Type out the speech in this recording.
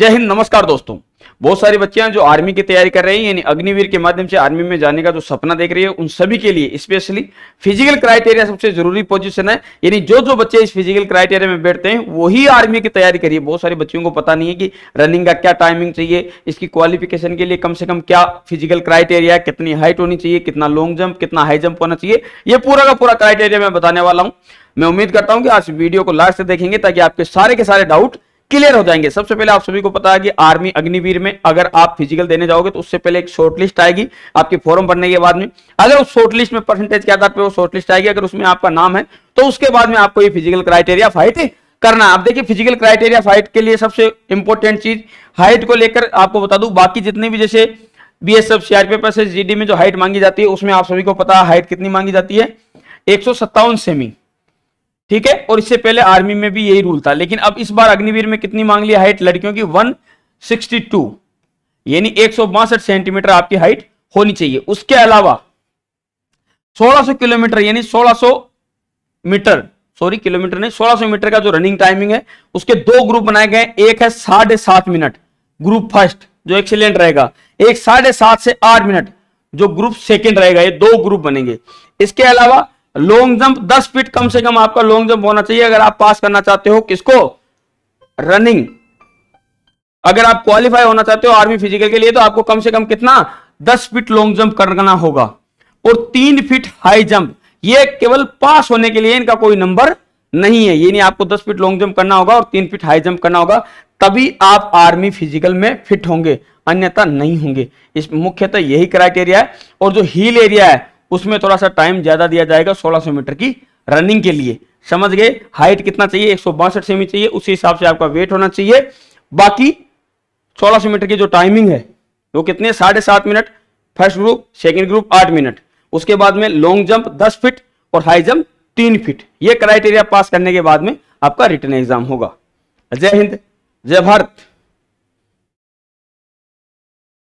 जय हिंद नमस्कार दोस्तों बहुत सारी बच्चियां जो आर्मी की तैयारी कर रही हैं यानी अग्निवीर के माध्यम से आर्मी में जाने का जो सपना देख रही है उन सभी के लिए स्पेशली फिजिकल क्राइटेरिया सबसे जरूरी पोजीशन है यानी जो जो बच्चे इस फिजिकल क्राइटेरिया में बैठते हैं वही आर्मी की तैयारी करिए बहुत सारी बच्चियों को पता नहीं है कि रनिंग का क्या टाइमिंग चाहिए इसकी क्वालिफिकेशन के लिए कम से कम क्या फिजिकल क्राइटेरिया कितनी हाइट होनी चाहिए कितना लॉन्ग जंप कितना हाई जंप होना चाहिए ये पूरा का पूरा क्राइटेरिया मैं बताने वाला हूँ मैं उम्मीद करता हूँ कि आज वीडियो को लास्ट से देखेंगे ताकि आपके सारे के सारे डाउट क्लियर हो जाएंगे सबसे पहले आप सभी को पता है कि आर्मी अग्निवीर में अगर आप फिजिकल देने जाओगे तो उससे पहले एक शॉर्ट लिस्ट आएगी आपके फॉर्म भरने के बाद में अगर उस शॉर्टलिस्ट लिस्ट में परसेंटेज के आधार पर वो शॉर्टलिस्ट आएगी अगर उसमें आपका नाम है तो उसके बाद में आपको ये फिजिकल क्राइटेरिया फाइट करना आप देखिए फिजिकल क्राइटेरिया फाइट के लिए सबसे इंपॉर्टेंट चीज हाइट को लेकर आपको बता दू बाकी जितने भी जैसे B S F CRPF D में जो हाइट मांगी जाती है उसमें आप सभी को पता है हाइट कितनी मांगी जाती है एक सेमी ठीक है और इससे पहले आर्मी में भी यही रूल था लेकिन अब इस बार अग्निवीर में कितनी मांग लिया हाइट लड़कियों की 162 यानी एक सेंटीमीटर आपकी हाइट होनी चाहिए उसके अलावा 1600 किलोमीटर यानी 1600 मीटर सॉरी किलोमीटर नहीं 1600 मीटर का जो रनिंग टाइमिंग है उसके दो ग्रुप बनाए गए एक है साढ़े सात मिनट ग्रुप फर्स्ट जो एक्सीलेंट रहेगा एक साढ़े सात से आठ मिनट जो ग्रुप सेकेंड रहेगा ये दो ग्रुप बनेंगे इसके अलावा लॉन्ग जंप 10 फीट कम से कम आपका लॉन्ग जंप होना चाहिए अगर आप पास करना चाहते हो किसको रनिंग अगर आप क्वालिफाई होना चाहते हो आर्मी फिजिकल के लिए तो आपको कम से कम कितना 10 फीट लॉन्ग जंप करना होगा और तीन फीट हाई जंप ये केवल पास होने के लिए इनका कोई नंबर नहीं है ये नहीं आपको 10 फीट लॉन्ग जंप करना होगा और तीन फीट हाई जंप करना होगा तभी आप आर्मी फिजिकल में फिट होंगे अन्यथा नहीं होंगे इस मुख्यतः यही क्राइटेरिया है और जो हील एरिया है उसमें थोड़ा सा टाइम ज़्यादा दिया जाएगा सौ मीटर की रनिंग के लिए समझ गए हाइट कितना चाहिए एक सेमी चाहिए उसी हिसाब से आपका वेट होना चाहिए बाकी सौ मीटर की जो टाइमिंग है वो कितने साढ़े सात minute first group second group आठ मिनट उसके बाद में लॉन्ग जंप दस फिट और हाई जंप तीन फिट ये क्राइटेरिया पास करने के बाद में आपका रिटर्न एग्जाम होगा जय हिंद जय भारत